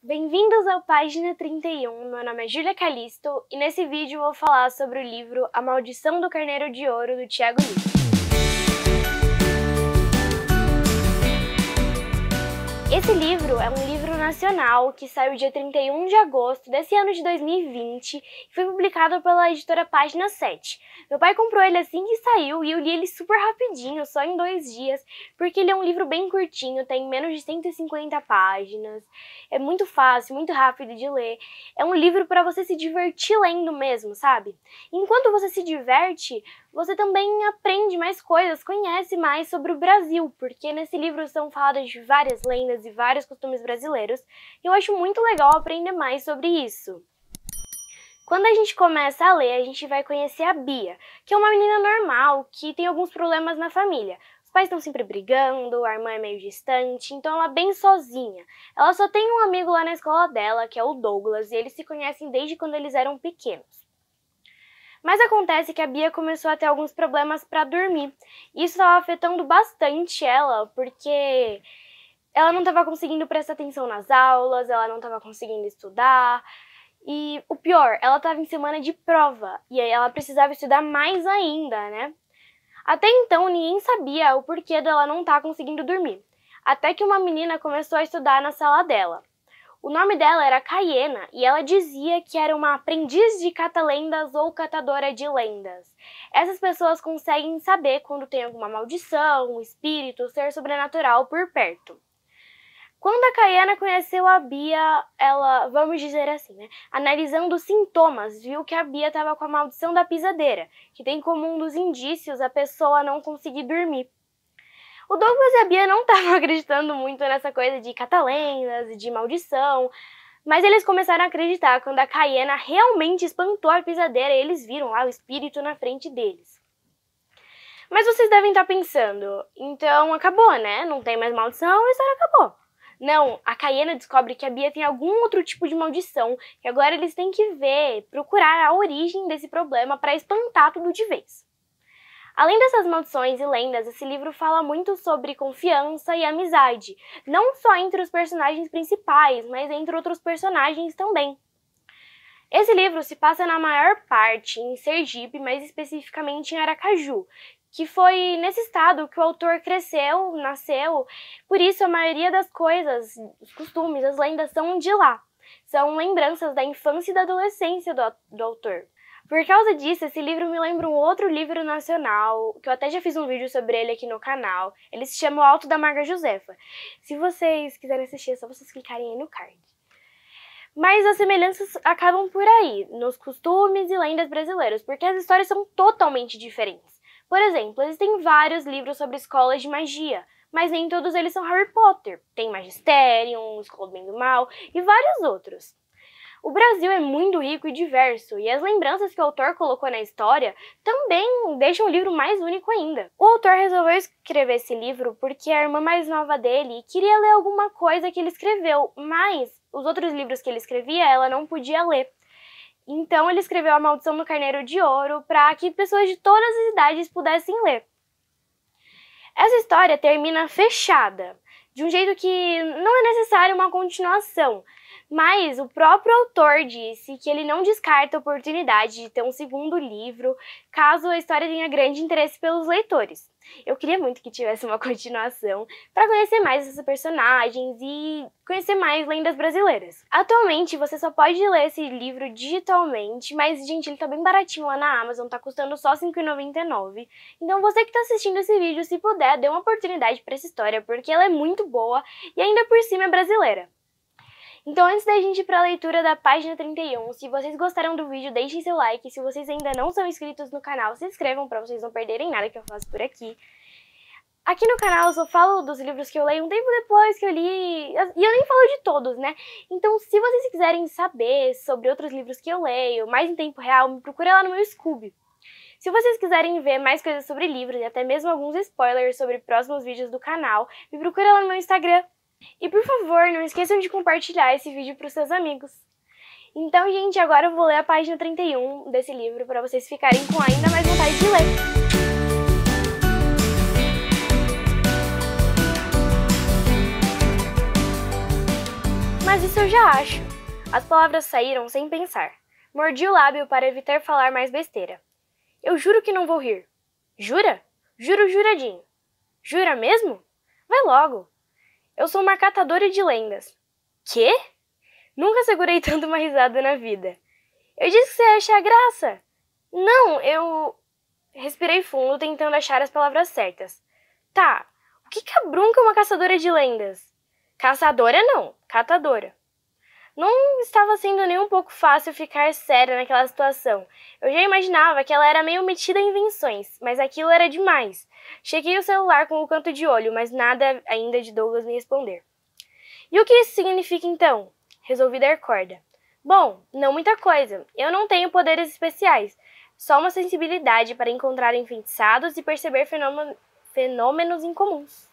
Bem-vindos ao Página 31. Meu nome é Julia Calisto e nesse vídeo vou falar sobre o livro A Maldição do Carneiro de Ouro do Tiago Lima. Esse livro é um livro Nacional, que saiu dia 31 de agosto desse ano de 2020 e foi publicado pela editora Página 7. Meu pai comprou ele assim que saiu e eu li ele super rapidinho, só em dois dias, porque ele é um livro bem curtinho, tem menos de 150 páginas, é muito fácil, muito rápido de ler. É um livro para você se divertir lendo mesmo, sabe? Enquanto você se diverte, você também aprende mais coisas, conhece mais sobre o Brasil, porque nesse livro são faladas de várias lendas e vários costumes brasileiros, e eu acho muito legal aprender mais sobre isso. Quando a gente começa a ler, a gente vai conhecer a Bia, que é uma menina normal que tem alguns problemas na família. Os pais estão sempre brigando, a irmã é meio distante, então ela é bem sozinha. Ela só tem um amigo lá na escola dela, que é o Douglas, e eles se conhecem desde quando eles eram pequenos. Mas acontece que a Bia começou a ter alguns problemas para dormir. Isso estava afetando bastante ela, porque ela não estava conseguindo prestar atenção nas aulas, ela não estava conseguindo estudar. E o pior, ela estava em semana de prova, e aí ela precisava estudar mais ainda, né? Até então, ninguém sabia o porquê dela não estar tá conseguindo dormir. Até que uma menina começou a estudar na sala dela. O nome dela era Cayena e ela dizia que era uma aprendiz de catalendas ou catadora de lendas. Essas pessoas conseguem saber quando tem alguma maldição, um espírito, um ser sobrenatural por perto. Quando a Cayena conheceu a Bia, ela, vamos dizer assim, né, analisando os sintomas, viu que a Bia estava com a maldição da pisadeira, que tem como um dos indícios a pessoa não conseguir dormir o Douglas e a Bia não estavam acreditando muito nessa coisa de catalenas e de maldição, mas eles começaram a acreditar quando a Cayena realmente espantou a pisadeira e eles viram lá o espírito na frente deles. Mas vocês devem estar tá pensando, então acabou, né? Não tem mais maldição, a história acabou. Não, a Cayena descobre que a Bia tem algum outro tipo de maldição e agora eles têm que ver, procurar a origem desse problema para espantar tudo de vez. Além dessas maldições e lendas, esse livro fala muito sobre confiança e amizade, não só entre os personagens principais, mas entre outros personagens também. Esse livro se passa na maior parte em Sergipe, mais especificamente em Aracaju, que foi nesse estado que o autor cresceu, nasceu, por isso a maioria das coisas, os costumes, as lendas são de lá. São lembranças da infância e da adolescência do, do autor. Por causa disso, esse livro me lembra um outro livro nacional, que eu até já fiz um vídeo sobre ele aqui no canal. Ele se chama O Alto da Marga Josefa. Se vocês quiserem assistir, é só vocês clicarem aí no card. Mas as semelhanças acabam por aí, nos costumes e lendas brasileiros, porque as histórias são totalmente diferentes. Por exemplo, existem vários livros sobre escolas de magia, mas nem todos eles são Harry Potter. Tem Magisterium, Escola do Bem do Mal e vários outros. O Brasil é muito rico e diverso, e as lembranças que o autor colocou na história também deixam o livro mais único ainda. O autor resolveu escrever esse livro porque a irmã mais nova dele queria ler alguma coisa que ele escreveu, mas os outros livros que ele escrevia ela não podia ler. Então ele escreveu A Maldição do Carneiro de Ouro para que pessoas de todas as idades pudessem ler. Essa história termina fechada, de um jeito que não é necessário uma continuação, mas o próprio autor disse que ele não descarta a oportunidade de ter um segundo livro, caso a história tenha grande interesse pelos leitores. Eu queria muito que tivesse uma continuação para conhecer mais essas personagens e conhecer mais lendas brasileiras. Atualmente você só pode ler esse livro digitalmente, mas gente, ele tá bem baratinho lá na Amazon, tá custando só R$ 5,99. Então você que tá assistindo esse vídeo, se puder, dê uma oportunidade para essa história, porque ela é muito boa e ainda por cima é brasileira. Então, antes da gente ir para a leitura da página 31, se vocês gostaram do vídeo, deixem seu like. Se vocês ainda não são inscritos no canal, se inscrevam para vocês não perderem nada que eu faço por aqui. Aqui no canal eu só falo dos livros que eu leio um tempo depois que eu li, e eu nem falo de todos, né? Então, se vocês quiserem saber sobre outros livros que eu leio, mais em tempo real, me procura lá no meu Scooby. Se vocês quiserem ver mais coisas sobre livros e até mesmo alguns spoilers sobre próximos vídeos do canal, me procura lá no meu Instagram, e por favor, não esqueçam de compartilhar esse vídeo para os seus amigos. Então, gente, agora eu vou ler a página 31 desse livro para vocês ficarem com ainda mais vontade de ler. Mas isso eu já acho. As palavras saíram sem pensar. Mordi o lábio para evitar falar mais besteira. Eu juro que não vou rir. Jura? Juro juradinho. Jura mesmo? Vai logo. Eu sou uma catadora de lendas. Quê? Nunca segurei tanto uma risada na vida. Eu disse que você acha graça. Não, eu. Respirei fundo, tentando achar as palavras certas. Tá, o que a Brunca é uma caçadora de lendas? Caçadora não, catadora. Não estava sendo nem um pouco fácil ficar séria naquela situação. Eu já imaginava que ela era meio metida em invenções, mas aquilo era demais. Chequei o celular com o canto de olho, mas nada ainda de Douglas me responder. E o que isso significa então? Resolvi dar corda. Bom, não muita coisa. Eu não tenho poderes especiais, só uma sensibilidade para encontrar enfeitiçados e perceber fenômenos incomuns.